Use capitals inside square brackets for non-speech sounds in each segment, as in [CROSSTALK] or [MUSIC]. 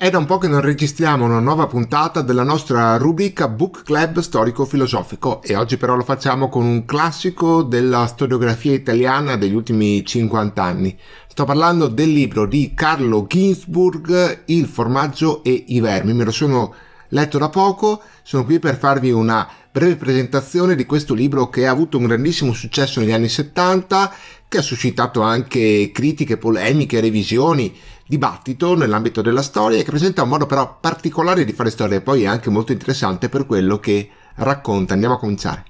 È da un po' che non registriamo una nuova puntata della nostra rubrica Book Club storico-filosofico e oggi però lo facciamo con un classico della storiografia italiana degli ultimi 50 anni. Sto parlando del libro di Carlo Ginsburg, Il formaggio e i vermi. Me lo sono letto da poco, sono qui per farvi una breve presentazione di questo libro che ha avuto un grandissimo successo negli anni 70, che ha suscitato anche critiche, polemiche, revisioni, dibattito nell'ambito della storia e che presenta un modo però particolare di fare storia e poi è anche molto interessante per quello che racconta. Andiamo a cominciare.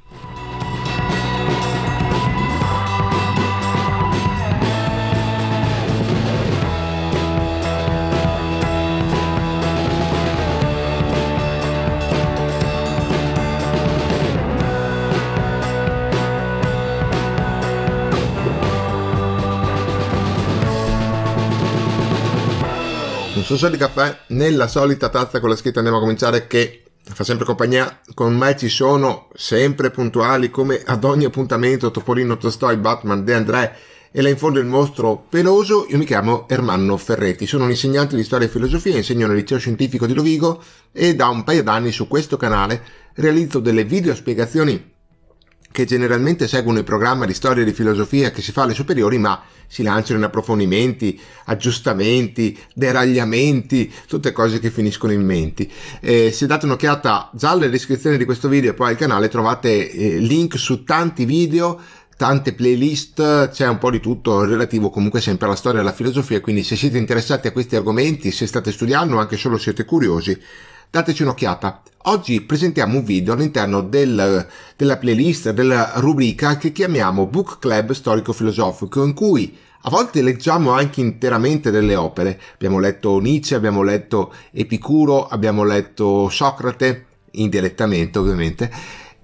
un sorso di caffè nella solita tazza con la scritta andiamo a cominciare che fa sempre compagnia, con me ci sono sempre puntuali come ad ogni appuntamento Topolino, Tostoi, Batman, De André e là in fondo il mostro peloso, io mi chiamo Ermanno Ferretti, sono un insegnante di storia e filosofia, insegno nel liceo scientifico di Rovigo e da un paio d'anni su questo canale realizzo delle video spiegazioni che generalmente seguono il programma di storia e di filosofia che si fa alle superiori, ma si lanciano in approfondimenti, aggiustamenti, deragliamenti, tutte cose che finiscono in menti. Eh, se date un'occhiata già alla descrizione di questo video e poi al canale trovate eh, link su tanti video tante playlist, c'è un po' di tutto relativo comunque sempre alla storia e alla filosofia, quindi se siete interessati a questi argomenti, se state studiando o anche solo siete curiosi, dateci un'occhiata. Oggi presentiamo un video all'interno del, della playlist, della rubrica che chiamiamo Book Club Storico-Filosofico, in cui a volte leggiamo anche interamente delle opere. Abbiamo letto Nietzsche, abbiamo letto Epicuro, abbiamo letto Socrate, indirettamente ovviamente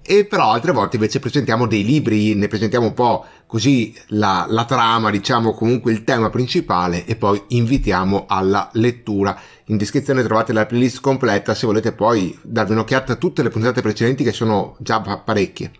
e però altre volte invece presentiamo dei libri, ne presentiamo un po' così la, la trama, diciamo comunque il tema principale e poi invitiamo alla lettura. In descrizione trovate la playlist completa se volete poi darvi un'occhiata a tutte le puntate precedenti che sono già parecchie.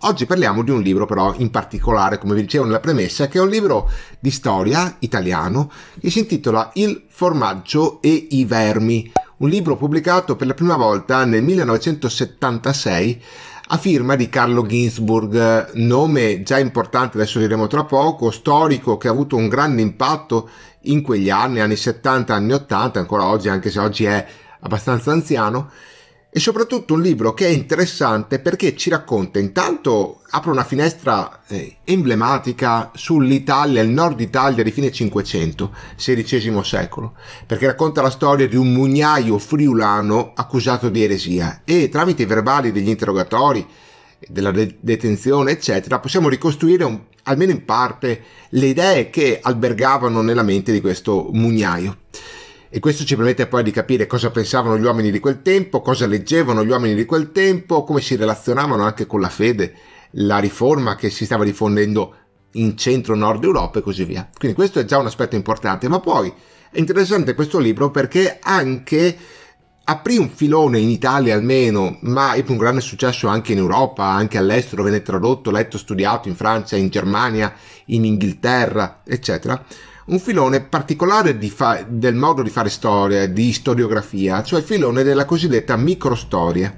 Oggi parliamo di un libro però in particolare, come vi dicevo nella premessa, che è un libro di storia italiano che si intitola Il formaggio e i vermi, un libro pubblicato per la prima volta nel 1976 a firma di Carlo Ginsburg, nome già importante, adesso diremo tra poco, storico che ha avuto un grande impatto in quegli anni, anni 70, anni 80, ancora oggi, anche se oggi è abbastanza anziano, e soprattutto un libro che è interessante perché ci racconta intanto apre una finestra eh, emblematica sull'Italia, il nord Italia di fine 500, XVI secolo, perché racconta la storia di un mugnaio friulano accusato di eresia e tramite i verbali degli interrogatori, della de- detenzione, eccetera, possiamo ricostruire un, almeno in parte le idee che albergavano nella mente di questo mugnaio e questo ci permette poi di capire cosa pensavano gli uomini di quel tempo, cosa leggevano gli uomini di quel tempo, come si relazionavano anche con la fede, la riforma che si stava diffondendo in centro-nord Europa e così via. Quindi questo è già un aspetto importante, ma poi è interessante questo libro perché anche aprì un filone in Italia almeno, ma ebbe un grande successo anche in Europa, anche all'estero, venne tradotto, letto, studiato in Francia, in Germania, in Inghilterra, eccetera un filone particolare fa- del modo di fare storia, di storiografia, cioè il filone della cosiddetta microstoria,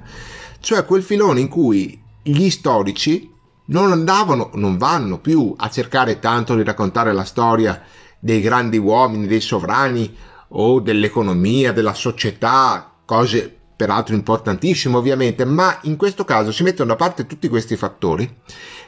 cioè quel filone in cui gli storici non andavano, non vanno più a cercare tanto di raccontare la storia dei grandi uomini, dei sovrani o dell'economia, della società, cose peraltro importantissime ovviamente, ma in questo caso si mettono da parte tutti questi fattori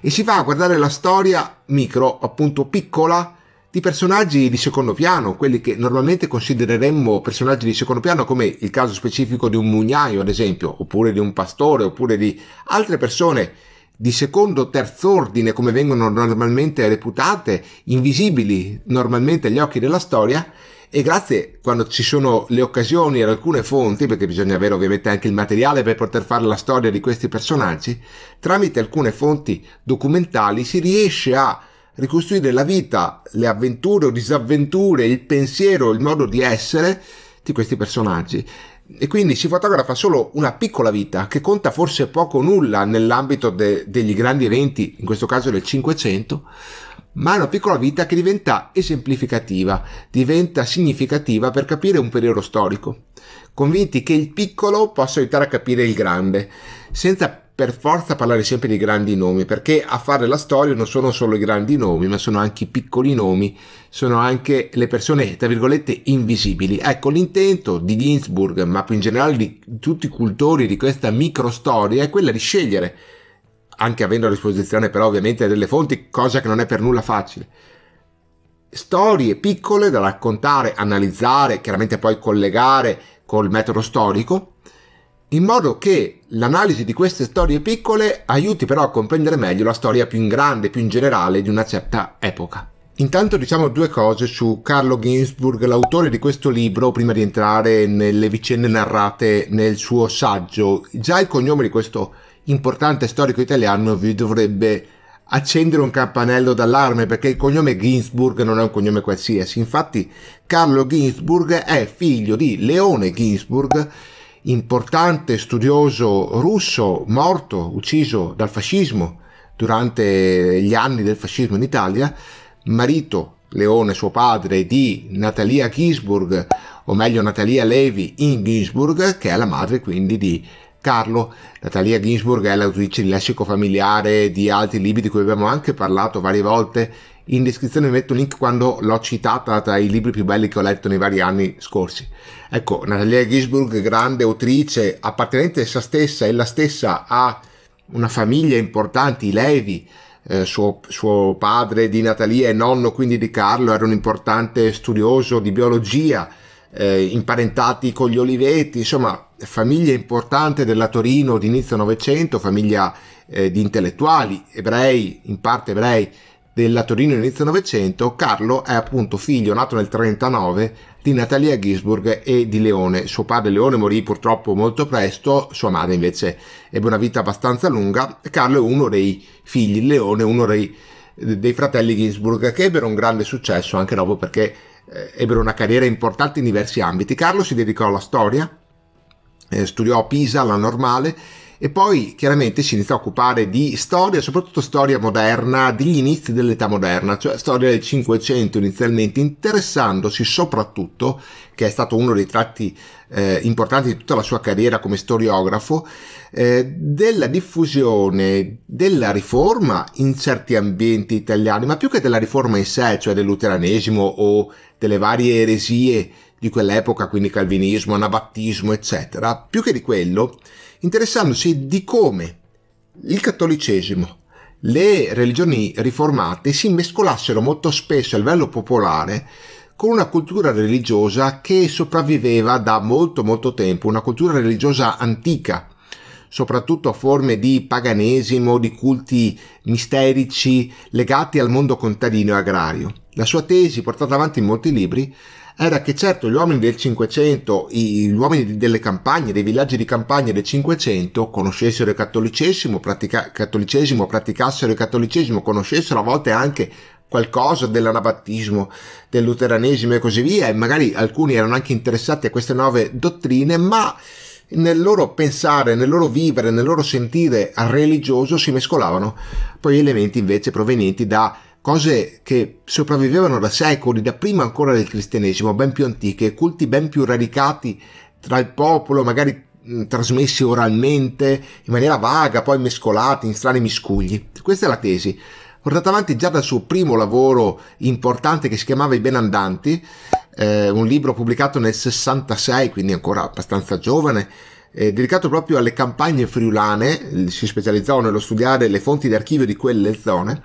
e si va a guardare la storia micro, appunto piccola, di personaggi di secondo piano, quelli che normalmente considereremmo personaggi di secondo piano come il caso specifico di un mugnaio ad esempio, oppure di un pastore, oppure di altre persone di secondo o terzo ordine come vengono normalmente reputate, invisibili normalmente agli occhi della storia, e grazie quando ci sono le occasioni e alcune fonti, perché bisogna avere ovviamente anche il materiale per poter fare la storia di questi personaggi, tramite alcune fonti documentali si riesce a ricostruire la vita, le avventure o disavventure, il pensiero, il modo di essere di questi personaggi. E quindi si fotografa solo una piccola vita che conta forse poco o nulla nell'ambito de- degli grandi eventi, in questo caso del Cinquecento, ma è una piccola vita che diventa esemplificativa, diventa significativa per capire un periodo storico, convinti che il piccolo possa aiutare a capire il grande, senza per forza parlare sempre di grandi nomi, perché a fare la storia non sono solo i grandi nomi, ma sono anche i piccoli nomi, sono anche le persone, tra virgolette, invisibili. Ecco, l'intento di Ginsburg, ma più in generale di tutti i cultori di questa microstoria, è quella di scegliere, anche avendo a disposizione però ovviamente delle fonti, cosa che non è per nulla facile, storie piccole da raccontare, analizzare, chiaramente poi collegare col metodo storico, in modo che l'analisi di queste storie piccole aiuti però a comprendere meglio la storia più in grande, più in generale di una certa epoca. Intanto diciamo due cose su Carlo Ginsburg, l'autore di questo libro, prima di entrare nelle vicende narrate nel suo saggio. Già il cognome di questo importante storico italiano vi dovrebbe accendere un campanello d'allarme perché il cognome Ginsburg non è un cognome qualsiasi. Infatti Carlo Ginsburg è figlio di Leone Ginsburg importante studioso russo morto, ucciso dal fascismo durante gli anni del fascismo in Italia, marito Leone, suo padre, di Natalia Ginsburg, o meglio Natalia Levi in Ginsburg, che è la madre quindi di Carlo. Natalia Ginsburg è l'autrice di Lessico Familiare, di altri libri di cui abbiamo anche parlato varie volte in descrizione vi metto un link quando l'ho citata tra i libri più belli che ho letto nei vari anni scorsi. Ecco, Natalia Gisburg, grande autrice, appartenente a se stessa e la stessa a una famiglia importante, i Levi, eh, suo, suo, padre di Natalia e nonno quindi di Carlo, era un importante studioso di biologia, eh, imparentati con gli Oliveti, insomma famiglia importante della Torino d'inizio inizio Novecento, famiglia eh, di intellettuali, ebrei, in parte ebrei, della Torino inizio Novecento, Carlo è appunto figlio, nato nel 39, di Natalia Gisburg e di Leone. Suo padre Leone morì purtroppo molto presto, sua madre invece ebbe una vita abbastanza lunga. Carlo è uno dei figli, Leone uno dei, dei fratelli Gisburg che ebbero un grande successo anche dopo perché eh, ebbero una carriera importante in diversi ambiti. Carlo si dedicò alla storia, eh, studiò a Pisa, alla normale, e poi chiaramente si iniziò a occupare di storia, soprattutto storia moderna, degli inizi dell'età moderna, cioè storia del Cinquecento inizialmente, interessandosi soprattutto, che è stato uno dei tratti eh, importanti di tutta la sua carriera come storiografo, eh, della diffusione della riforma in certi ambienti italiani, ma più che della riforma in sé, cioè del luteranesimo o delle varie eresie di quell'epoca, quindi calvinismo, anabattismo, eccetera, più che di quello, interessandosi di come il cattolicesimo, le religioni riformate si mescolassero molto spesso a livello popolare con una cultura religiosa che sopravviveva da molto molto tempo, una cultura religiosa antica, soprattutto a forme di paganesimo, di culti misterici legati al mondo contadino e agrario. La sua tesi, portata avanti in molti libri, era che certo gli uomini del Cinquecento, gli uomini delle campagne, dei villaggi di campagna del Cinquecento conoscessero il cattolicesimo, pratica- cattolicesimo, praticassero il cattolicesimo, conoscessero a volte anche qualcosa dell'anabattismo, del luteranesimo e così via, e magari alcuni erano anche interessati a queste nuove dottrine, ma nel loro pensare, nel loro vivere, nel loro sentire religioso si mescolavano poi elementi invece provenienti da cose che sopravvivevano da secoli, da prima ancora del cristianesimo, ben più antiche, culti ben più radicati tra il popolo, magari trasmessi oralmente, in maniera vaga, poi mescolati in strani miscugli. Questa è la tesi, portata avanti già dal suo primo lavoro importante che si chiamava I Benandanti, eh, un libro pubblicato nel 66, quindi ancora abbastanza giovane, eh, dedicato proprio alle campagne friulane, si specializzò nello studiare le fonti d'archivio di quelle zone,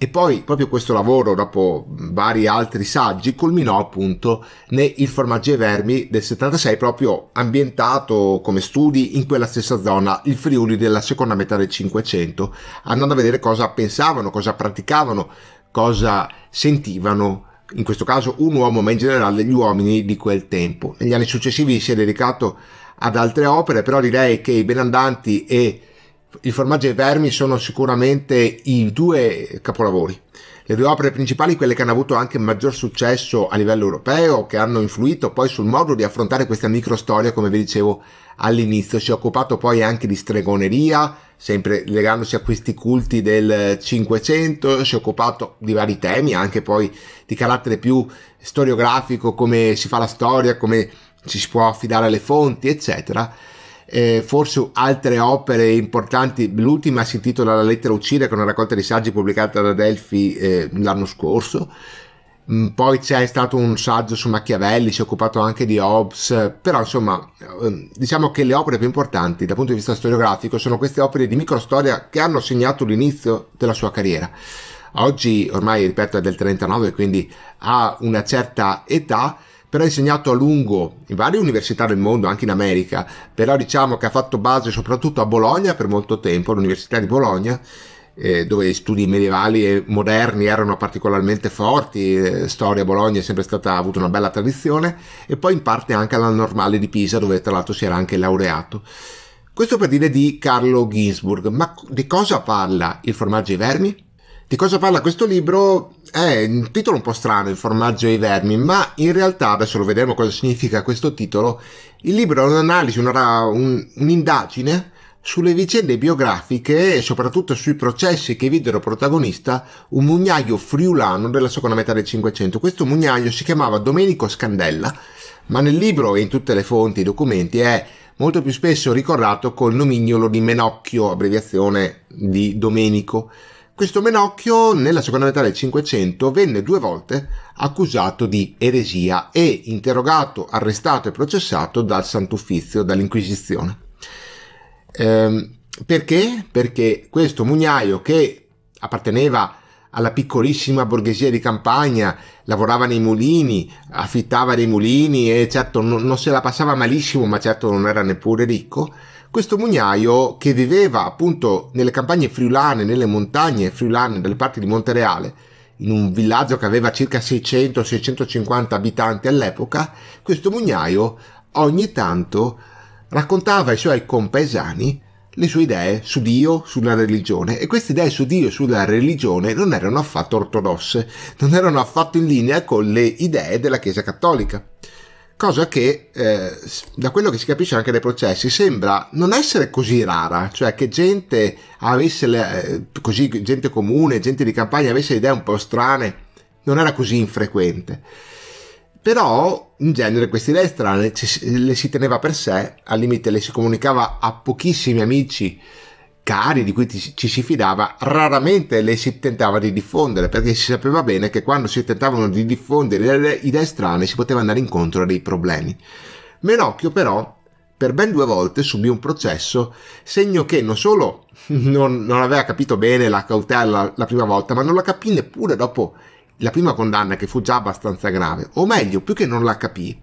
e poi proprio questo lavoro, dopo vari altri saggi, culminò appunto nel formaggio ai vermi del 76, proprio ambientato come studi in quella stessa zona, il Friuli della seconda metà del Cinquecento, andando a vedere cosa pensavano, cosa praticavano, cosa sentivano in questo caso un uomo, ma in generale gli uomini di quel tempo. Negli anni successivi si è dedicato ad altre opere, però direi che i Benandanti e il formaggio e i vermi sono sicuramente i due capolavori. Le due opere principali, quelle che hanno avuto anche maggior successo a livello europeo, che hanno influito poi sul modo di affrontare questa microstoria, come vi dicevo all'inizio. Si è occupato poi anche di stregoneria, sempre legandosi a questi culti del Cinquecento, si è occupato di vari temi, anche poi di carattere più storiografico, come si fa la storia, come ci si può affidare alle fonti, eccetera eh, forse altre opere importanti, l'ultima si intitola La lettera uccide, con una raccolta di saggi pubblicata da Delphi eh, l'anno scorso, mm, poi c'è stato un saggio su Machiavelli, si è occupato anche di Hobbes, però insomma ehm, diciamo che le opere più importanti dal punto di vista storiografico sono queste opere di microstoria che hanno segnato l'inizio della sua carriera. Oggi ormai, ripeto, è del 39, quindi ha una certa età, però ha insegnato a lungo in varie università del mondo, anche in America, però diciamo che ha fatto base soprattutto a Bologna per molto tempo, all'Università di Bologna, eh, dove gli studi medievali e moderni erano particolarmente forti, eh, storia a Bologna è sempre stata, ha avuto una bella tradizione, e poi in parte anche alla normale di Pisa, dove tra l'altro si era anche laureato. Questo per dire di Carlo Ginsburg, ma di cosa parla il formaggio ai vermi? Di cosa parla questo libro? è un titolo un po' strano, il formaggio ai vermi, ma in realtà, adesso lo vedremo cosa significa questo titolo, il libro è un'analisi, un'indagine sulle vicende biografiche e soprattutto sui processi che videro protagonista un mugnaio friulano della seconda metà del Cinquecento. Questo mugnaio si chiamava Domenico Scandella, ma nel libro e in tutte le fonti e documenti è molto più spesso ricordato col nomignolo di Menocchio, abbreviazione di Domenico. Questo Menocchio nella seconda metà del Cinquecento venne due volte accusato di eresia e interrogato, arrestato e processato dal Sant'Uffizio, dall'Inquisizione. Ehm, perché? Perché questo mugnaio che apparteneva alla piccolissima borghesia di campagna, lavorava nei mulini, affittava dei mulini e certo non, non se la passava malissimo, ma certo non era neppure ricco, questo mugnaio che viveva appunto nelle campagne friulane, nelle montagne friulane, dalle parti di Montereale, in un villaggio che aveva circa 600-650 abitanti all'epoca, questo mugnaio ogni tanto raccontava ai suoi compaesani le sue idee su Dio, sulla religione e queste idee su Dio e sulla religione non erano affatto ortodosse, non erano affatto in linea con le idee della Chiesa Cattolica cosa che eh, da quello che si capisce anche dai processi sembra non essere così rara, cioè che gente avesse le, eh, così, gente comune, gente di campagna avesse idee un po' strane, non era così infrequente. Però in genere queste idee strane le si teneva per sé, al limite le si comunicava a pochissimi amici cari di cui ci, ci si fidava raramente le si tentava di diffondere perché si sapeva bene che quando si tentavano di diffondere le idee strane si poteva andare incontro a dei problemi. Menocchio però per ben due volte subì un processo, segno che non solo [LAUGHS] non, non aveva capito bene la cautela la prima volta, ma non la capì neppure dopo la prima condanna che fu già abbastanza grave, o meglio, più che non la capì,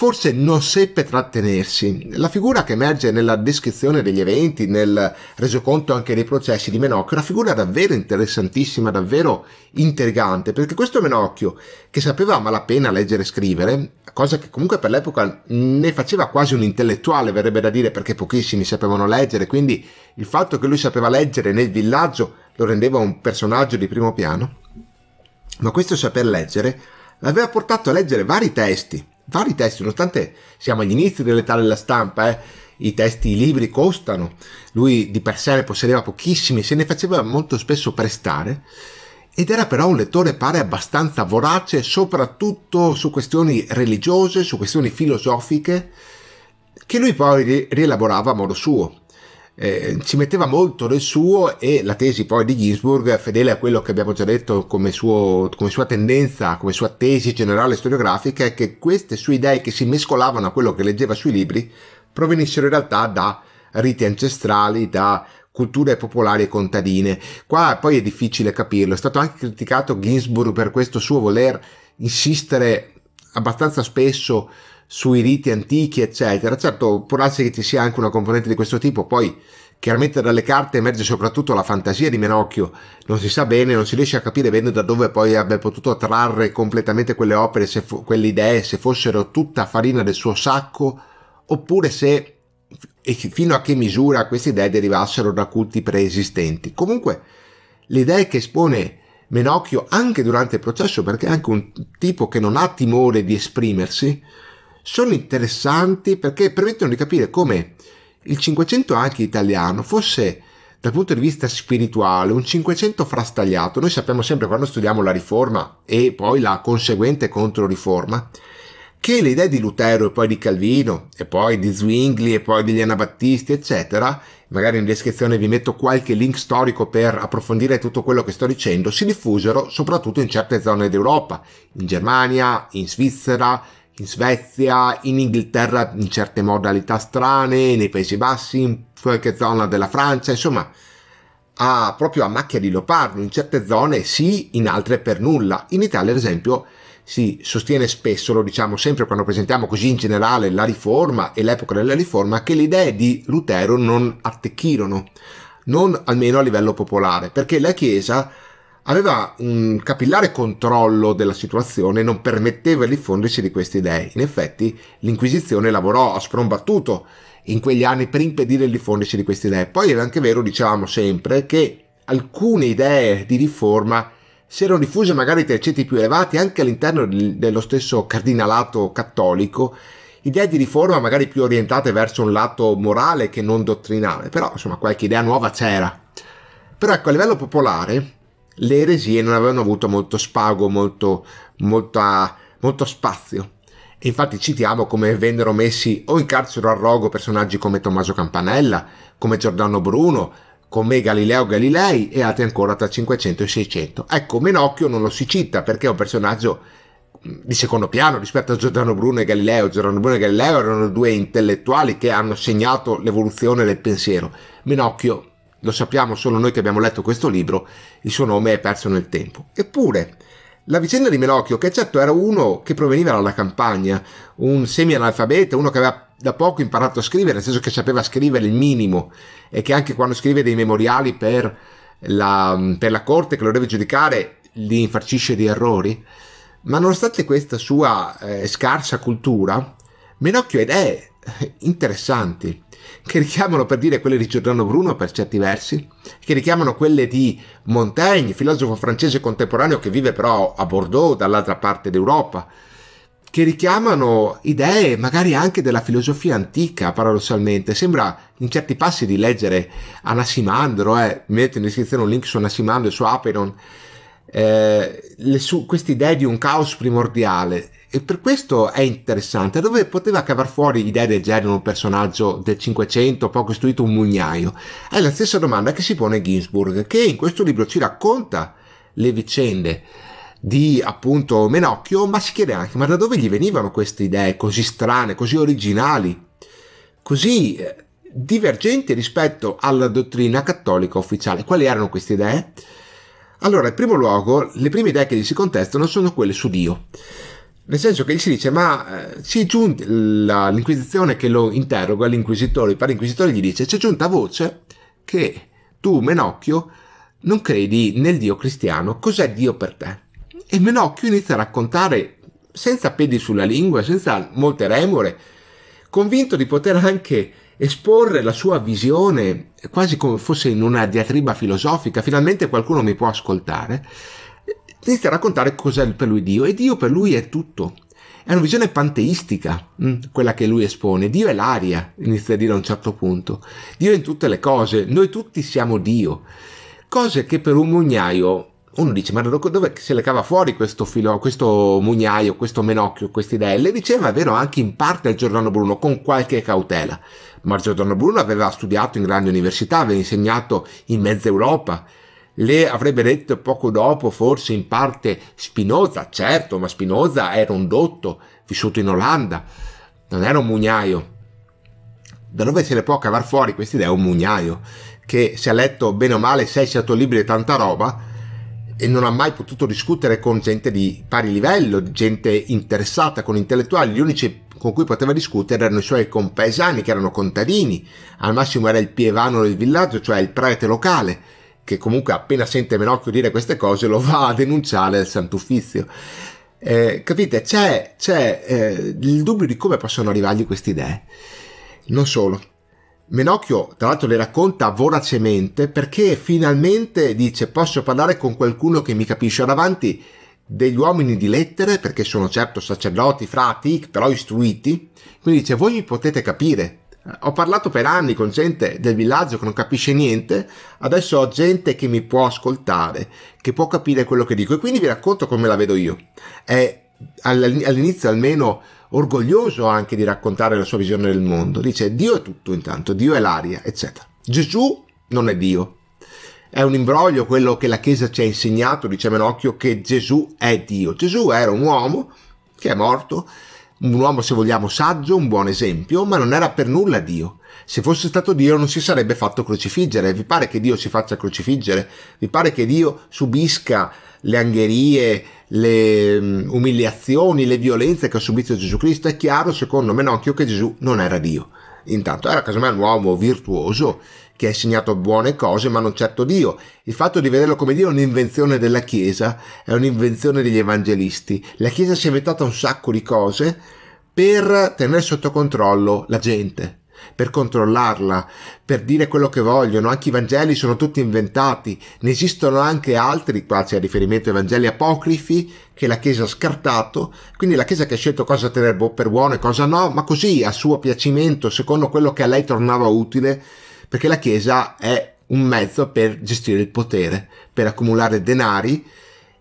forse non seppe trattenersi. La figura che emerge nella descrizione degli eventi, nel resoconto anche dei processi di Menocchio, è una figura davvero interessantissima, davvero intrigante, perché questo Menocchio, che sapeva a malapena leggere e scrivere, cosa che comunque per l'epoca ne faceva quasi un intellettuale, verrebbe da dire, perché pochissimi sapevano leggere, quindi il fatto che lui sapeva leggere nel villaggio lo rendeva un personaggio di primo piano, ma questo saper leggere l'aveva portato a leggere vari testi, vari testi, nonostante siamo agli inizi dell'età della stampa, eh, i testi, i libri costano, lui di per sé ne possedeva pochissimi, se ne faceva molto spesso prestare, ed era però un lettore pare abbastanza vorace, soprattutto su questioni religiose, su questioni filosofiche, che lui poi rielaborava a modo suo eh, ci metteva molto del suo e la tesi poi di Ginsburg, fedele a quello che abbiamo già detto come, suo, come sua tendenza, come sua tesi generale storiografica, è che queste sue idee che si mescolavano a quello che leggeva sui libri provenissero in realtà da riti ancestrali, da culture popolari e contadine. Qua poi è difficile capirlo, è stato anche criticato Ginsburg per questo suo voler insistere abbastanza spesso sui riti antichi, eccetera. Certo, può darsi che ci sia anche una componente di questo tipo, poi chiaramente dalle carte emerge soprattutto la fantasia di Menocchio, non si sa bene, non si riesce a capire bene da dove poi abbia potuto trarre completamente quelle opere, se fo- quelle idee, se fossero tutta farina del suo sacco, oppure se e fino a che misura queste idee derivassero da culti preesistenti. Comunque, le idee che espone Menocchio anche durante il processo, perché è anche un tipo che non ha timore di esprimersi, sono interessanti perché permettono di capire come il 500 anche italiano fosse dal punto di vista spirituale un 500 frastagliato. Noi sappiamo sempre quando studiamo la riforma e poi la conseguente controriforma che le idee di Lutero e poi di Calvino e poi di Zwingli e poi degli anabattisti eccetera, magari in descrizione vi metto qualche link storico per approfondire tutto quello che sto dicendo, si diffusero soprattutto in certe zone d'Europa, in Germania, in Svizzera, in Svezia, in Inghilterra in certe modalità strane, nei Paesi Bassi, in qualche zona della Francia, insomma, a, proprio a macchia di leopardo, in certe zone sì, in altre per nulla. In Italia, ad esempio, si sostiene spesso, lo diciamo sempre quando presentiamo così in generale la riforma e l'epoca della riforma, che le idee di Lutero non attecchirono, non almeno a livello popolare, perché la Chiesa aveva un capillare controllo della situazione e non permetteva il diffondersi di queste idee. In effetti l'Inquisizione lavorò a sprombattuto in quegli anni per impedire il diffondersi di queste idee. Poi era anche vero, dicevamo sempre, che alcune idee di riforma si erano diffuse magari tra i ceti più elevati anche all'interno dello stesso cardinalato cattolico, idee di riforma magari più orientate verso un lato morale che non dottrinale, però insomma qualche idea nuova c'era. Però ecco, a livello popolare le eresie non avevano avuto molto spago, molto, molta, molto spazio. E infatti citiamo come vennero messi o in carcere a rogo personaggi come Tommaso Campanella, come Giordano Bruno, come Galileo Galilei e altri ancora tra 500 e 600. Ecco, Menocchio non lo si cita perché è un personaggio mm, di secondo piano rispetto a Giordano Bruno e Galileo. Giordano Bruno e Galileo erano due intellettuali che hanno segnato l'evoluzione del pensiero. Menocchio lo sappiamo solo noi che abbiamo letto questo libro, il suo nome è perso nel tempo. Eppure, la vicenda di Melocchio, che certo era uno che proveniva dalla campagna, un semi-analfabeta, uno che aveva da poco imparato a scrivere, nel senso che sapeva scrivere il minimo e che anche quando scrive dei memoriali per la, per la corte che lo deve giudicare li infarcisce di errori, ma nonostante questa sua eh, scarsa cultura, Menocchio ed è eh, interessanti che richiamano per dire quelle di Giordano Bruno per certi versi, che richiamano quelle di Montaigne, filosofo francese contemporaneo che vive però a Bordeaux, dall'altra parte d'Europa, che richiamano idee magari anche della filosofia antica, paradossalmente. Sembra in certi passi di leggere Anassimandro, eh. metto in descrizione un link su Anassimandro e su Aperon, eh, su- queste idee di un caos primordiale e per questo è interessante, dove poteva cavar fuori idee del genere un personaggio del 500 poco istruito un mugnaio? È la stessa domanda che si pone Ginsburg, che in questo libro ci racconta le vicende di appunto Menocchio, ma si chiede anche ma da dove gli venivano queste idee così strane, così originali, così eh, divergenti rispetto alla dottrina cattolica ufficiale? Quali erano queste idee? Allora, in primo luogo, le prime idee che gli si contestano sono quelle su Dio. Nel senso che gli si dice, ma eh, si è giunta l'inquisizione che lo interroga l'inquisitore, il padre inquisitore gli dice, c'è giunta voce che tu, Menocchio, non credi nel Dio cristiano, cos'è Dio per te? E Menocchio inizia a raccontare senza pedi sulla lingua, senza molte remore, convinto di poter anche esporre la sua visione quasi come fosse in una diatriba filosofica, finalmente qualcuno mi può ascoltare inizia a raccontare cos'è per lui Dio e Dio per lui è tutto. È una visione panteistica mm, quella che lui espone. Dio è l'aria, inizia a dire a un certo punto. Dio è in tutte le cose, noi tutti siamo Dio. Cose che per un mugnaio uno dice ma dove se le cava fuori questo filo, questo mugnaio, questo menocchio, queste idee? Le diceva, è vero, anche in parte a Giordano Bruno, con qualche cautela. Ma Giordano Bruno aveva studiato in grandi università, aveva insegnato in mezza Europa, le avrebbe detto poco dopo forse in parte Spinoza, certo, ma Spinoza era un dotto, vissuto in Olanda, non era un mugnaio. Da dove se le può cavare fuori questa idea? un mugnaio che si è letto bene o male sei 7 libri e tanta roba e non ha mai potuto discutere con gente di pari livello, gente interessata, con intellettuali. Gli unici con cui poteva discutere erano i suoi compaesani che erano contadini, al massimo era il pievano del villaggio, cioè il prete locale che comunque appena sente Menocchio dire queste cose lo va a denunciare al Sant'Uffizio. Eh, capite? C'è, c'è eh, il dubbio di come possono arrivargli queste idee. Non solo. Menocchio, tra l'altro, le racconta voracemente perché finalmente dice: Posso parlare con qualcuno che mi capisce. Ho davanti degli uomini di lettere, perché sono certo sacerdoti, frati, però istruiti. Quindi dice: Voi mi potete capire ho parlato per anni con gente del villaggio che non capisce niente, adesso ho gente che mi può ascoltare, che può capire quello che dico e quindi vi racconto come la vedo io. È all'inizio almeno orgoglioso anche di raccontare la sua visione del mondo. Dice Dio è tutto intanto, Dio è l'aria, eccetera. Gesù non è Dio. È un imbroglio quello che la Chiesa ci ha insegnato, dice Menocchio, che Gesù è Dio. Gesù era un uomo che è morto, un uomo se vogliamo saggio, un buon esempio, ma non era per nulla Dio. Se fosse stato Dio non si sarebbe fatto crocifiggere. Vi pare che Dio si faccia crocifiggere? Vi pare che Dio subisca le angherie, le mm, umiliazioni, le violenze che ha subito Gesù Cristo? È chiaro, secondo Menocchio, che Gesù non era Dio. Intanto era casomai un uomo virtuoso che ha insegnato buone cose, ma non certo Dio. Il fatto di vederlo come Dio è un'invenzione della Chiesa, è un'invenzione degli evangelisti. La Chiesa si è inventata un sacco di cose per tenere sotto controllo la gente, per controllarla, per dire quello che vogliono. Anche i Vangeli sono tutti inventati, ne esistono anche altri, qua c'è riferimento ai Vangeli apocrifi che la Chiesa ha scartato, quindi la Chiesa che ha scelto cosa tenere per buono e cosa no, ma così a suo piacimento, secondo quello che a lei tornava utile perché la Chiesa è un mezzo per gestire il potere, per accumulare denari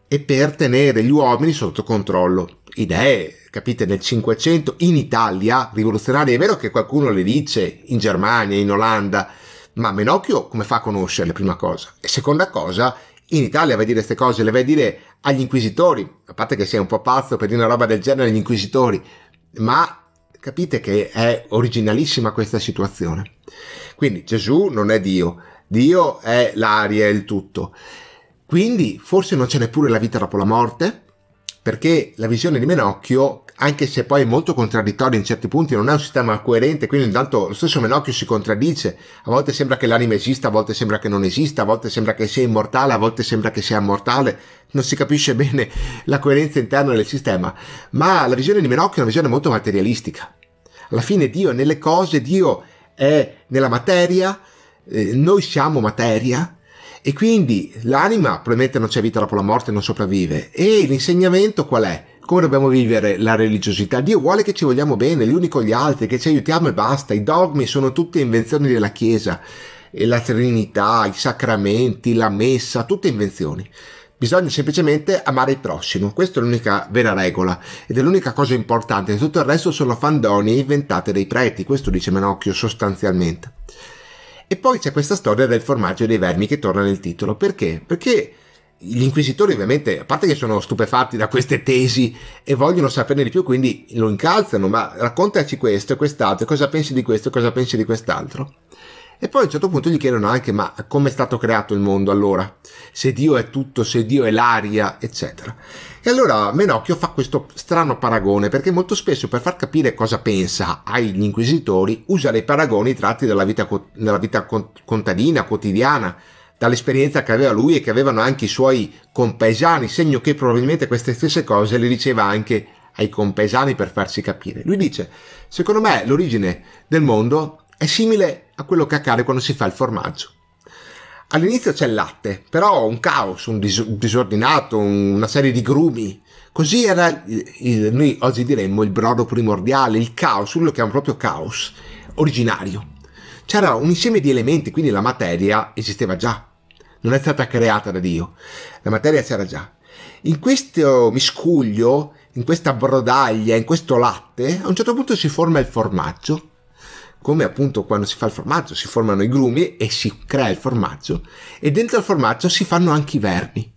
e per tenere gli uomini sotto controllo. Idee, capite, nel Cinquecento in Italia rivoluzionarie, è vero che qualcuno le dice in Germania, in Olanda, ma Menocchio come fa a conoscerle, prima cosa? E seconda cosa, in Italia vai a dire queste cose, le vai a dire agli inquisitori, a parte che sei un po' pazzo per dire una roba del genere agli inquisitori, ma capite che è originalissima questa situazione. Quindi Gesù non è Dio, Dio è l'aria, è il tutto. Quindi forse non c'è neppure la vita dopo la morte, perché la visione di Menocchio, anche se poi è molto contraddittoria in certi punti, non è un sistema coerente, quindi intanto lo stesso Menocchio si contraddice, a volte sembra che l'anima esista, a volte sembra che non esista, a volte sembra che sia immortale, a volte sembra che sia mortale, non si capisce bene [LAUGHS] la coerenza interna del sistema, ma la visione di Menocchio è una visione molto materialistica. Alla fine Dio è nelle cose, Dio è è nella materia, eh, noi siamo materia e quindi l'anima probabilmente non c'è vita dopo la morte, non sopravvive. E l'insegnamento qual è? Come dobbiamo vivere la religiosità? Dio vuole che ci vogliamo bene gli uni con gli altri, che ci aiutiamo e basta. I dogmi sono tutte invenzioni della Chiesa, e la Trinità, i sacramenti, la messa, tutte invenzioni. Bisogna semplicemente amare il prossimo, questa è l'unica vera regola ed è l'unica cosa importante, tutto il resto sono fandonie inventate dai preti, questo dice Manocchio sostanzialmente. E poi c'è questa storia del formaggio dei vermi che torna nel titolo, perché? Perché gli inquisitori ovviamente, a parte che sono stupefatti da queste tesi e vogliono saperne di più, quindi lo incalzano, ma raccontaci questo e quest'altro, cosa pensi di questo e cosa pensi di quest'altro. E poi a un certo punto gli chiedono anche ma come è stato creato il mondo allora? Se Dio è tutto, se Dio è l'aria, eccetera. E allora Menocchio fa questo strano paragone perché molto spesso per far capire cosa pensa agli inquisitori usa dei paragoni tratti dalla vita, dalla vita contadina, quotidiana, dall'esperienza che aveva lui e che avevano anche i suoi compaesani, segno che probabilmente queste stesse cose le diceva anche ai compaesani per farsi capire. Lui dice, secondo me l'origine del mondo è simile a quello che accade quando si fa il formaggio. All'inizio c'è il latte, però un caos, un disordinato, una serie di grumi. Così era, il, noi oggi diremmo, il brodo primordiale, il caos, quello che è un proprio caos originario. C'era un insieme di elementi, quindi la materia esisteva già, non è stata creata da Dio, la materia c'era già. In questo miscuglio, in questa brodaglia, in questo latte, a un certo punto si forma il formaggio come appunto quando si fa il formaggio, si formano i grumi e si crea il formaggio e dentro il formaggio si fanno anche i vermi.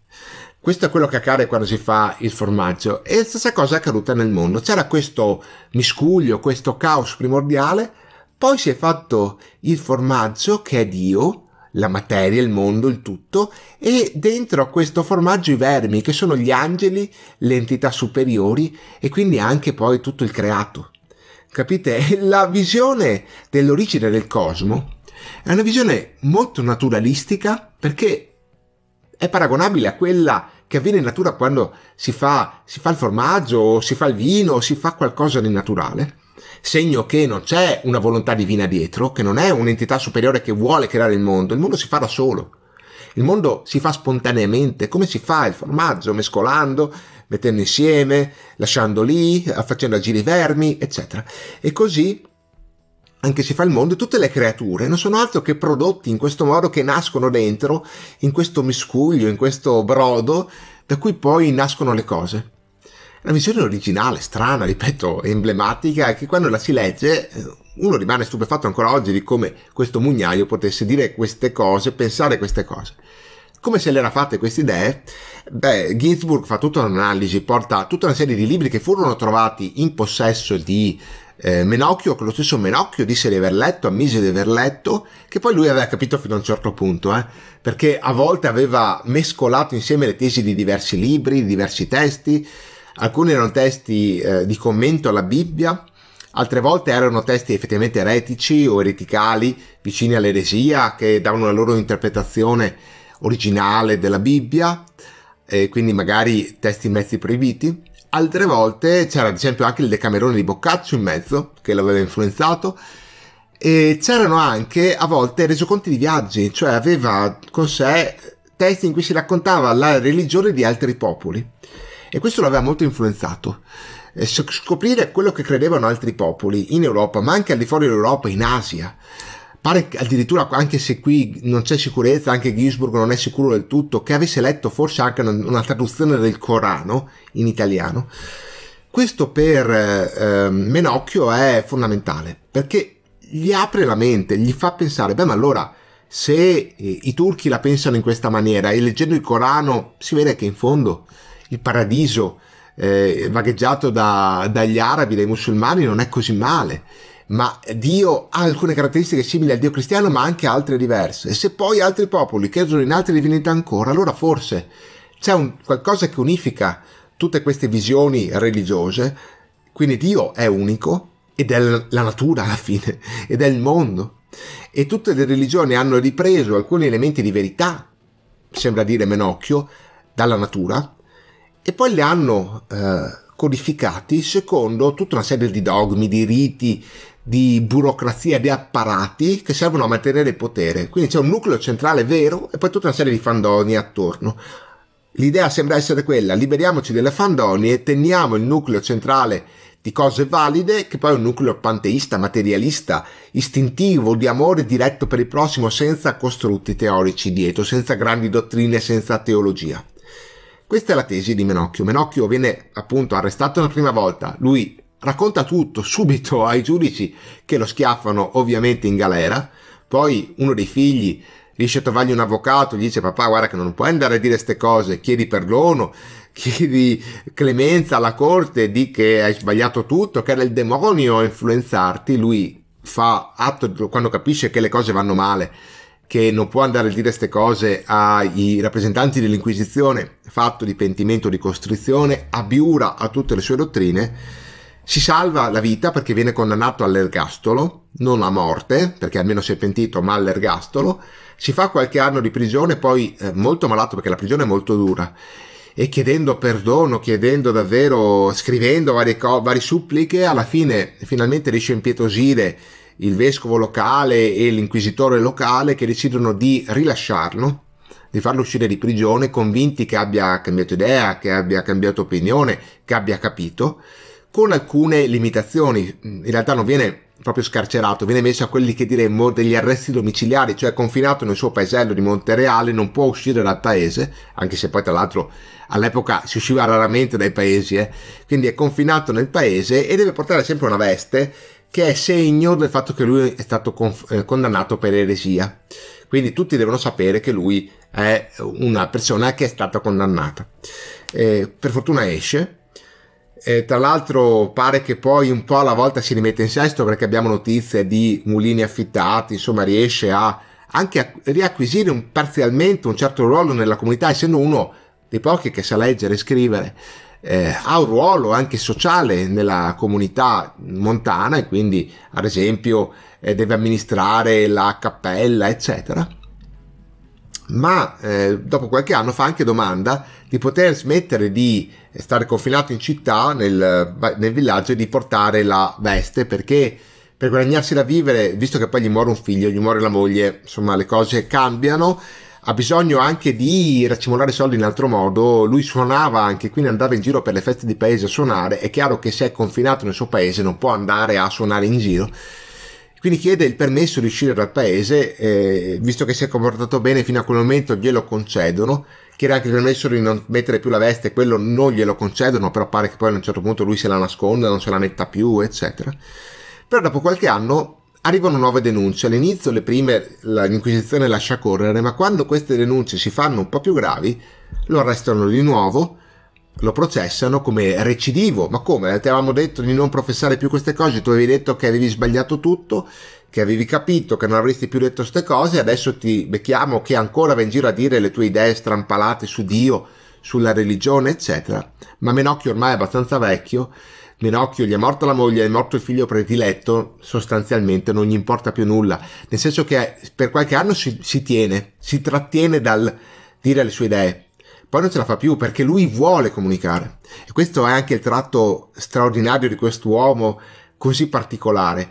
Questo è quello che accade quando si fa il formaggio e la stessa cosa è accaduta nel mondo. C'era questo miscuglio, questo caos primordiale, poi si è fatto il formaggio che è Dio, la materia, il mondo, il tutto e dentro a questo formaggio i vermi che sono gli angeli, le entità superiori e quindi anche poi tutto il creato. Capite? [LAUGHS] La visione dell'origine del cosmo è una visione molto naturalistica perché è paragonabile a quella che avviene in natura quando si fa, si fa il formaggio o si fa il vino o si fa qualcosa di naturale segno che non c'è una volontà divina dietro, che non è un'entità superiore che vuole creare il mondo, il mondo si fa da solo. Il mondo si fa spontaneamente, come si fa il formaggio, mescolando, mettendo insieme, lasciando lì, facendo agire i vermi, eccetera. E così anche se fa il mondo, tutte le creature non sono altro che prodotti in questo modo che nascono dentro, in questo miscuglio, in questo brodo, da cui poi nascono le cose. Una visione originale, strana, ripeto, emblematica, che quando la si legge uno rimane stupefatto ancora oggi di come questo mugnaio potesse dire queste cose, pensare queste cose come se le era fatte queste idee? Beh, Ginsburg fa tutta un'analisi, porta tutta una serie di libri che furono trovati in possesso di eh, Menocchio, che lo stesso Menocchio disse di aver letto, ammise di aver letto, che poi lui aveva capito fino a un certo punto, eh, perché a volte aveva mescolato insieme le tesi di diversi libri, di diversi testi, alcuni erano testi eh, di commento alla Bibbia, altre volte erano testi effettivamente eretici o ereticali, vicini all'eresia, che davano la loro interpretazione originale della Bibbia, eh, quindi magari testi mezzi proibiti. Altre volte c'era ad esempio anche il Decamerone di Boccaccio in mezzo, che l'aveva influenzato, e c'erano anche a volte resoconti di viaggi, cioè aveva con sé testi in cui si raccontava la religione di altri popoli e questo l'aveva molto influenzato. Scoprire quello che credevano altri popoli in Europa, ma anche al di fuori dell'Europa, in Asia, pare addirittura anche se qui non c'è sicurezza, anche Ginsburg non è sicuro del tutto, che avesse letto forse anche una traduzione del Corano in italiano. Questo per eh, Menocchio è fondamentale perché gli apre la mente, gli fa pensare, beh ma allora se i turchi la pensano in questa maniera e leggendo il Corano si vede che in fondo il paradiso eh, vagheggiato da, dagli arabi, dai musulmani non è così male ma Dio ha alcune caratteristiche simili al Dio cristiano, ma anche altre diverse. E se poi altri popoli credono in altre divinità ancora, allora forse c'è un, qualcosa che unifica tutte queste visioni religiose. Quindi Dio è unico ed è la natura alla fine, [LAUGHS] ed è il mondo. E tutte le religioni hanno ripreso alcuni elementi di verità, sembra dire Menocchio, dalla natura, e poi li hanno eh, codificati secondo tutta una serie di dogmi, di riti, di burocrazia, di apparati che servono a mantenere il potere. Quindi c'è un nucleo centrale vero e poi tutta una serie di fandoni attorno. L'idea sembra essere quella, liberiamoci delle fandoni e teniamo il nucleo centrale di cose valide, che poi è un nucleo panteista, materialista, istintivo, di amore diretto per il prossimo, senza costrutti teorici dietro, senza grandi dottrine, senza teologia. Questa è la tesi di Menocchio. Menocchio viene appunto arrestato la prima volta, lui racconta tutto subito ai giudici che lo schiaffano ovviamente in galera, poi uno dei figli riesce a trovargli un avvocato, gli dice papà guarda che non puoi andare a dire queste cose, chiedi perdono, [LAUGHS] chiedi clemenza alla corte, di che hai sbagliato tutto, che era il demonio a influenzarti, lui fa atto quando capisce che le cose vanno male, che non può andare a dire queste cose ai rappresentanti dell'Inquisizione, fatto di pentimento, di costrizione, abiura a tutte le sue dottrine si salva la vita perché viene condannato all'ergastolo, non a morte, perché almeno si è pentito, ma all'ergastolo. Si fa qualche anno di prigione, poi eh, molto malato perché la prigione è molto dura. E chiedendo perdono, chiedendo davvero, scrivendo varie, co- varie suppliche, alla fine finalmente riesce a impietosire il vescovo locale e l'inquisitore locale che decidono di rilasciarlo di farlo uscire di prigione convinti che abbia cambiato idea, che abbia cambiato opinione, che abbia capito con alcune limitazioni. Mm, in realtà non viene proprio scarcerato, viene messo a quelli che diremmo degli arresti domiciliari, cioè confinato nel suo paesello di Montereale, non può uscire dal paese, anche se poi tra l'altro all'epoca si usciva raramente dai paesi, eh? quindi è confinato nel paese e deve portare sempre una veste che è segno del fatto che lui è stato conf- eh, condannato per eresia. Quindi tutti devono sapere che lui è una persona che è stata condannata. Eh, per fortuna esce, eh, tra l'altro pare che poi un po' alla volta si rimette in sesto perché abbiamo notizie di mulini affittati, insomma riesce a anche a riacquisire un, parzialmente un certo ruolo nella comunità, essendo uno dei pochi che sa leggere e scrivere, eh, ha un ruolo anche sociale nella comunità montana e quindi ad esempio eh, deve amministrare la cappella, eccetera ma eh, dopo qualche anno fa anche domanda di poter smettere di stare confinato in città, nel, eh, nel villaggio, e di portare la veste perché per guadagnarsi da vivere, visto che poi gli muore un figlio, gli muore la moglie, insomma le cose cambiano, ha bisogno anche di racimolare soldi in altro modo, lui suonava anche, quindi andava in giro per le feste di paese a suonare, è chiaro che se è confinato nel suo paese non può andare a suonare in giro quindi chiede il permesso di uscire dal paese, eh, visto che si è comportato bene fino a quel momento glielo concedono, chiede anche il permesso di non mettere più la veste, quello non glielo concedono, però pare che poi a un certo punto lui se la nasconda, non se la metta più, eccetera. Però dopo qualche anno arrivano nuove denunce. All'inizio le prime l'Inquisizione lascia correre, ma quando queste denunce si fanno un po' più gravi, lo arrestano di nuovo lo processano come recidivo. Ma come? Ti avevamo detto di non professare più queste cose, tu avevi detto che avevi sbagliato tutto, che avevi capito che non avresti più detto queste cose, adesso ti becchiamo che ancora vai in giro a dire le tue idee strampalate su Dio, sulla religione, eccetera. Ma Menocchio ormai è abbastanza vecchio, Menocchio gli è morta la moglie, è morto il figlio prediletto, sostanzialmente non gli importa più nulla, nel senso che per qualche anno si, si tiene, si trattiene dal dire le sue idee poi non ce la fa più perché lui vuole comunicare. E questo è anche il tratto straordinario di quest'uomo così particolare.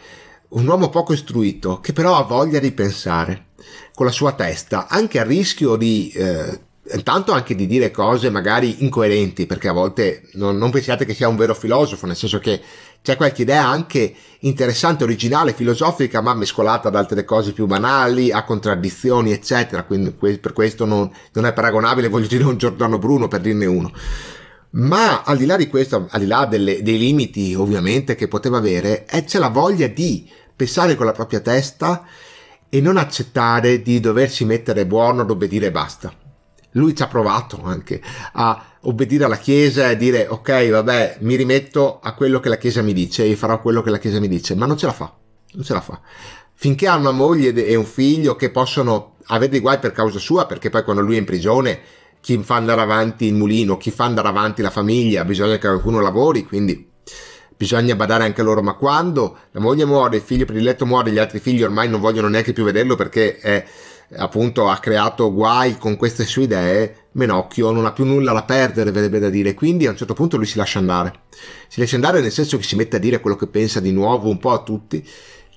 Un uomo poco istruito che però ha voglia di pensare con la sua testa, anche a rischio di... Eh, Intanto anche di dire cose magari incoerenti, perché a volte non, non, pensiate che sia un vero filosofo, nel senso che c'è qualche idea anche interessante, originale, filosofica, ma mescolata ad altre cose più banali, a contraddizioni, eccetera. Quindi per questo non, non è paragonabile, voglio dire, a un Giordano Bruno, per dirne uno. Ma al di là di questo, al di là delle, dei limiti ovviamente che poteva avere, c'è la voglia di pensare con la propria testa e non accettare di doversi mettere buono, obbedire e basta lui ci ha provato anche a obbedire alla Chiesa e dire ok vabbè mi rimetto a quello che la Chiesa mi dice e farò quello che la Chiesa mi dice, ma non ce la fa, non ce la fa. Finché ha una moglie e un figlio che possono avere dei guai per causa sua, perché poi quando lui è in prigione chi fa andare avanti il mulino, chi fa andare avanti la famiglia, bisogna che qualcuno lavori, quindi bisogna badare anche loro, ma quando la moglie muore, il figlio prediletto muore, gli altri figli ormai non vogliono neanche più vederlo perché è... Eh, appunto ha creato guai con queste sue idee, Menocchio non ha più nulla da perdere, verrebbe da dire, quindi a un certo punto lui si lascia andare. Si lascia andare nel senso che si mette a dire quello che pensa di nuovo un po' a tutti.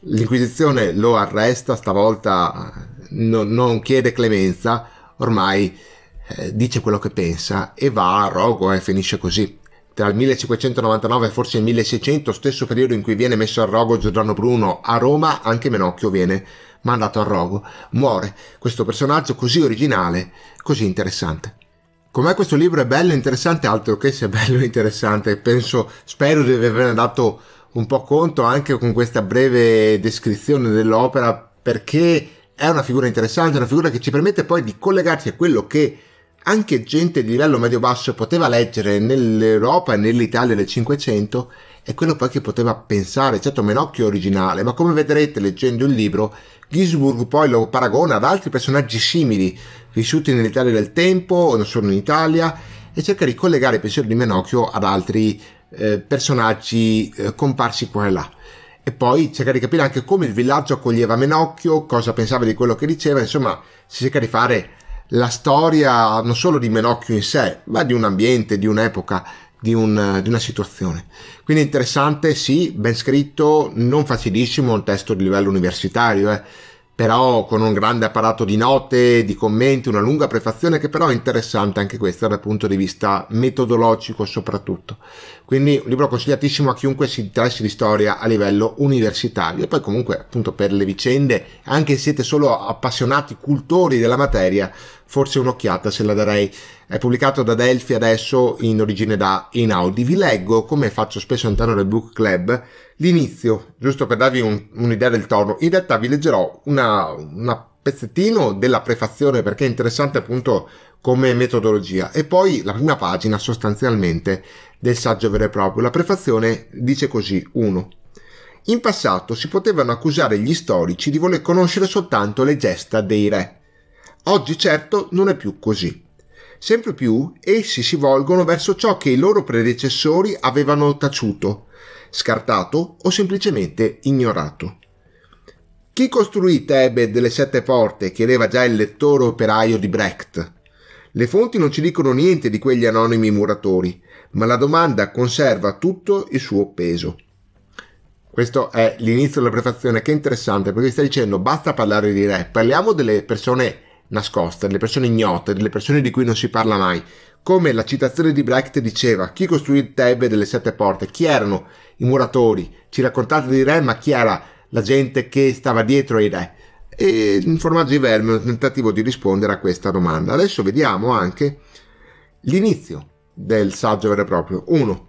L'Inquisizione lo arresta, stavolta no, non chiede clemenza, ormai eh, dice quello che pensa e va a rogo e eh, finisce così. Tra il 1599 e forse il 1600, stesso periodo in cui viene messo a rogo Giordano Bruno a Roma, anche Menocchio viene mandato a rogo, muore. Questo personaggio così originale, così interessante. Com'è questo libro è bello e interessante, altro che se è bello e interessante, penso, spero di averne dato un po' conto anche con questa breve descrizione dell'opera, perché è una figura interessante, una figura che ci permette poi di collegarci a quello che anche gente di livello medio-basso poteva leggere nell'Europa e nell'Italia del Cinquecento e quello poi che poteva pensare, certo Menocchio originale, ma come vedrete leggendo il libro Gisburg poi lo paragona ad altri personaggi simili, vissuti nell'Italia del tempo, o non solo in Italia, e cerca di collegare il pensiero di Menocchio ad altri eh, personaggi eh, comparsi qua e là. E poi cerca di capire anche come il villaggio accoglieva Menocchio, cosa pensava di quello che diceva, insomma si cerca di fare la storia non solo di Menocchio in sé, ma di un ambiente, di un'epoca di, un, di, una situazione. Quindi interessante, sì, ben scritto, non facilissimo, un testo di livello universitario, eh però con un grande apparato di note, di commenti, una lunga prefazione che però è interessante anche questa dal punto di vista metodologico soprattutto. Quindi un libro consigliatissimo a chiunque si interessi di storia a livello universitario e poi comunque appunto per le vicende, anche se siete solo appassionati cultori della materia, forse un'occhiata se la darei. È pubblicato da Delphi adesso in origine da Inaudi. Vi leggo, come faccio spesso all'interno del Book Club, L'inizio, giusto per darvi un, un'idea del tono, in realtà vi leggerò un pezzettino della prefazione perché è interessante appunto come metodologia e poi la prima pagina sostanzialmente del saggio vero e proprio. La prefazione dice così 1. In passato si potevano accusare gli storici di voler conoscere soltanto le gesta dei re. Oggi certo non è più così. Sempre più essi si volgono verso ciò che i loro predecessori avevano taciuto, scartato o semplicemente ignorato. Chi costruì Tebe delle sette porte? chiedeva già il lettore operaio di Brecht. Le fonti non ci dicono niente di quegli anonimi muratori, ma la domanda conserva tutto il suo peso. Questo è l'inizio della prefazione che è interessante perché sta dicendo basta parlare di re, parliamo delle persone nascoste, delle persone ignote, delle persone di cui non si parla mai. Come la citazione di Brecht diceva, chi costruì il Tebe delle sette porte? Chi erano i muratori? Ci raccontate di re, ma chi era la gente che stava dietro ai re? E in formaggio di verme un tentativo di rispondere a questa domanda. Adesso vediamo anche l'inizio del saggio vero e proprio. 1.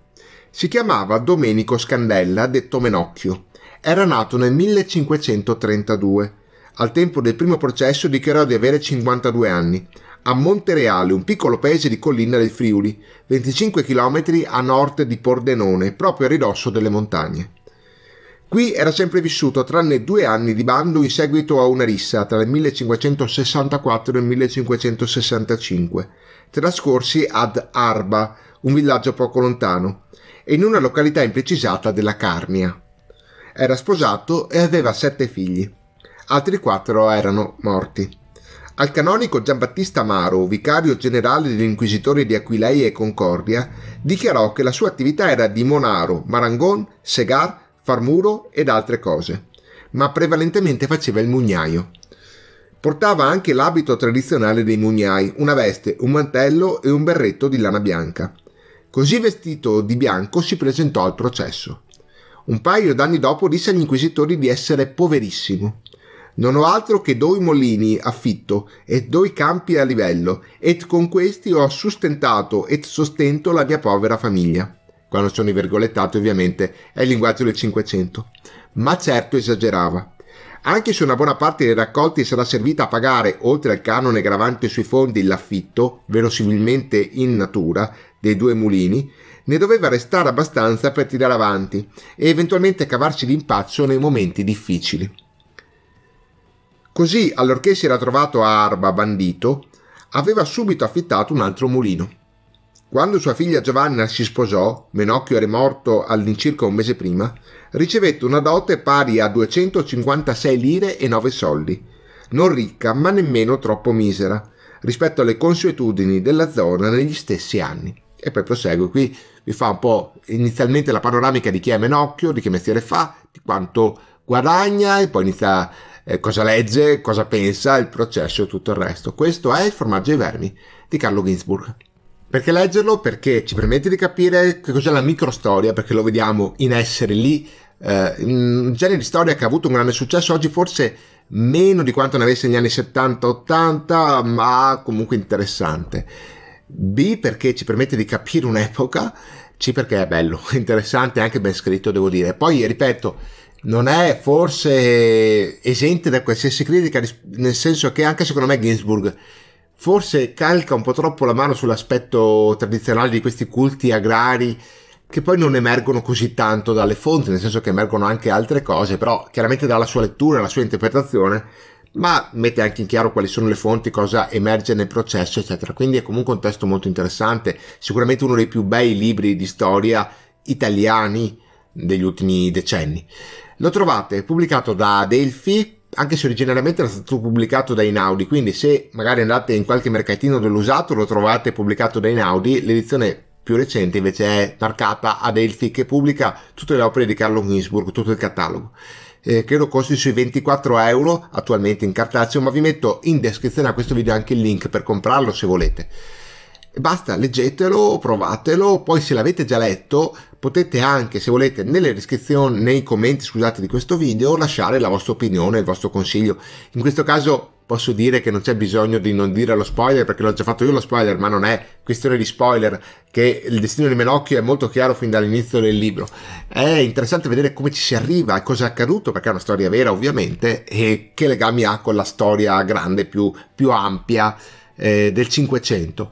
Si chiamava Domenico Scandella, detto Menocchio. Era nato nel 1532 al tempo del primo processo dichiarò di avere 52 anni, a Montereale, un piccolo paese di collina del Friuli, 25 km a nord di Pordenone, proprio a ridosso delle montagne. Qui era sempre vissuto tranne due anni di bando in seguito a una rissa tra il 1564 e il 1565, trascorsi ad Arba, un villaggio poco lontano, e in una località imprecisata della Carnia. Era sposato e aveva sette figli altri quattro erano morti. Al canonico Giambattista Amaro, vicario generale dell'inquisitore di Aquileia e Concordia, dichiarò che la sua attività era di Monaro, Marangon, Segar, Farmuro ed altre cose, ma prevalentemente faceva il mugnaio. Portava anche l'abito tradizionale dei mugnai, una veste, un mantello e un berretto di lana bianca. Così vestito di bianco si presentò al processo. Un paio d'anni dopo disse agli inquisitori di essere poverissimo. Non ho altro che due molini affitto e due campi a livello, e con questi ho sustentato e sostento la mia povera famiglia. Quando sono i virgolettati, ovviamente, è il linguaggio del Cinquecento. Ma certo esagerava. Anche se una buona parte dei raccolti sarà servita a pagare, oltre al canone gravante sui fondi, l'affitto, verosimilmente in natura, dei due mulini, ne doveva restare abbastanza per tirare avanti e eventualmente cavarci l'impaccio nei momenti difficili. Così, allorché si era trovato a Arba bandito, aveva subito affittato un altro mulino. Quando sua figlia Giovanna si sposò, Menocchio era morto all'incirca un mese prima, ricevette una dote pari a 256 lire e 9 soldi, non ricca ma nemmeno troppo misera, rispetto alle consuetudini della zona negli stessi anni. E poi prosegue, qui vi fa un po' inizialmente la panoramica di chi è Menocchio, di che mestiere fa, di quanto guadagna e poi inizia eh, cosa legge, cosa pensa, il processo e tutto il resto. Questo è Il formaggio ai vermi di Carlo Ginsburg. Perché leggerlo? Perché ci permette di capire che cos'è la microstoria, perché lo vediamo in essere lì, eh, un genere di storia che ha avuto un grande successo oggi forse meno di quanto ne avesse negli anni 70-80, ma comunque interessante. B perché ci permette di capire un'epoca, C perché è bello, [LAUGHS] interessante e anche ben scritto, devo dire. Poi, ripeto, non è forse esente da qualsiasi critica, nel senso che anche secondo me Ginsburg forse calca un po' troppo la mano sull'aspetto tradizionale di questi culti agrari che poi non emergono così tanto dalle fonti, nel senso che emergono anche altre cose, però chiaramente dalla sua lettura, la sua interpretazione, ma mette anche in chiaro quali sono le fonti, cosa emerge nel processo, eccetera. Quindi è comunque un testo molto interessante, sicuramente uno dei più bei libri di storia italiani degli ultimi decenni. Lo trovate pubblicato da Adelphi, anche se originariamente era stato pubblicato da Inaudi, quindi se magari andate in qualche mercatino dell'usato lo trovate pubblicato da Inaudi, l'edizione più recente invece è marcata Adelphi che pubblica tutte le opere di Carlo Ginsburg, tutto il catalogo. Eh, credo costi sui 24 euro attualmente in cartaceo, ma vi metto in descrizione a questo video anche il link per comprarlo se volete. Basta, leggetelo, provatelo, poi se l'avete già letto potete anche se volete nelle descrizioni, nei commenti scusate di questo video lasciare la vostra opinione, il vostro consiglio. In questo caso posso dire che non c'è bisogno di non dire lo spoiler perché l'ho già fatto io lo spoiler, ma non è questione di spoiler, che il destino di Melocchio è molto chiaro fin dall'inizio del libro. È interessante vedere come ci si arriva cosa è accaduto, perché è una storia vera ovviamente, e che legami ha con la storia grande, più, più ampia eh, del Cinquecento.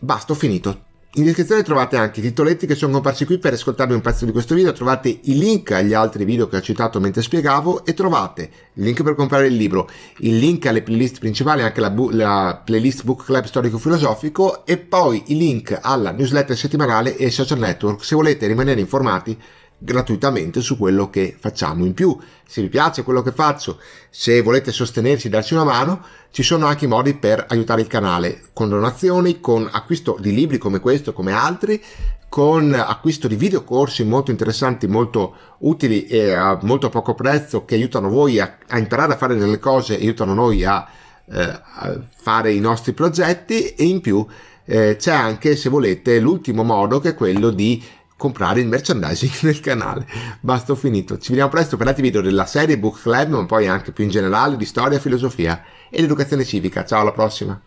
Basta, ho finito in descrizione trovate anche i titoletti che sono comparsi qui per ascoltarvi un pezzo di questo video, trovate i link agli altri video che ho citato mentre spiegavo e trovate il link per comprare il libro, il link alle playlist principali, anche la, la playlist Book Club Storico-Filosofico e poi i link alla newsletter settimanale e ai social network se volete rimanere informati gratuitamente su quello che facciamo in più. Se vi piace quello che faccio, se volete sostenerci e darci una mano, ci sono anche i modi per aiutare il canale con donazioni, con acquisto di libri come questo, come altri, con acquisto di videocorsi molto interessanti, molto utili e a molto poco prezzo che aiutano voi a, a imparare a fare delle cose, aiutano noi a, eh, a fare i nostri progetti e in più eh, c'è anche, se volete, l'ultimo modo che è quello di comprare il merchandising [LAUGHS] del canale. Basta, ho finito. Ci vediamo presto per altri video della serie Book Club, ma poi anche più in generale di storia, filosofia ed educazione civica. Ciao, alla prossima!